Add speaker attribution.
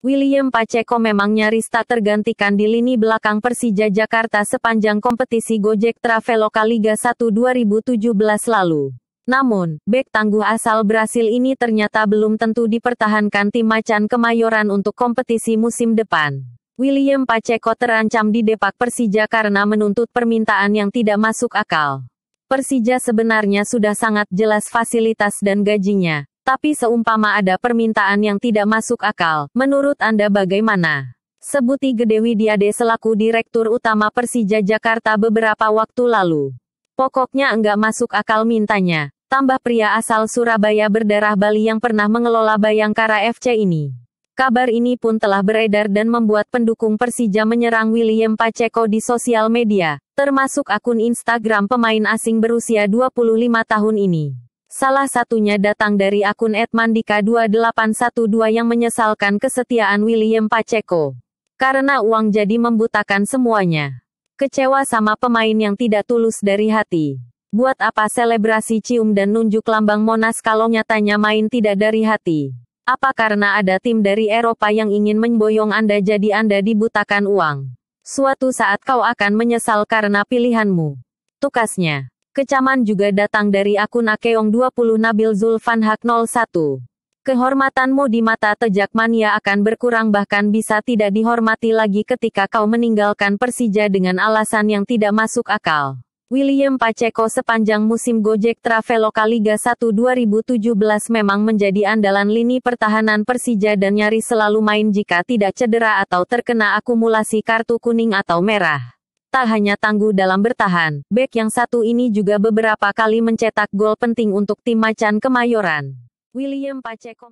Speaker 1: William Pacheco memang nyaris tak tergantikan di lini belakang Persija Jakarta sepanjang kompetisi Gojek Traveloka Liga 1 2017 lalu. Namun, bek tangguh asal Brasil ini ternyata belum tentu dipertahankan tim Macan Kemayoran untuk kompetisi musim depan. William Pacheco terancam di depak Persija karena menuntut permintaan yang tidak masuk akal. Persija sebenarnya sudah sangat jelas fasilitas dan gajinya, tapi seumpama ada permintaan yang tidak masuk akal, menurut Anda bagaimana? Sebuti Gede Widiade selaku Direktur Utama Persija Jakarta beberapa waktu lalu. Pokoknya enggak masuk akal mintanya, tambah pria asal Surabaya berdarah Bali yang pernah mengelola Bayangkara FC ini. Kabar ini pun telah beredar dan membuat pendukung Persija menyerang William Pacheco di sosial media, termasuk akun Instagram pemain asing berusia 25 tahun ini. Salah satunya datang dari akun edmandika 2812 yang menyesalkan kesetiaan William Pacheco. Karena uang jadi membutakan semuanya. Kecewa sama pemain yang tidak tulus dari hati. Buat apa selebrasi cium dan nunjuk lambang Monas kalau nyatanya main tidak dari hati? Apa karena ada tim dari Eropa yang ingin menyboyong Anda jadi Anda dibutakan uang? Suatu saat kau akan menyesal karena pilihanmu. Tukasnya. Kecaman juga datang dari akun Akeong 20 Nabil Zulfan Hak 01. Kehormatanmu di mata tejakmania akan berkurang bahkan bisa tidak dihormati lagi ketika kau meninggalkan Persija dengan alasan yang tidak masuk akal. William Pacheco sepanjang musim Gojek Traveloka Liga 1 2017 memang menjadi andalan lini pertahanan Persija dan nyaris selalu main jika tidak cedera atau terkena akumulasi kartu kuning atau merah. Tak hanya tangguh dalam bertahan, bek yang satu ini juga beberapa kali mencetak gol penting untuk tim Macan Kemayoran. William Pacheco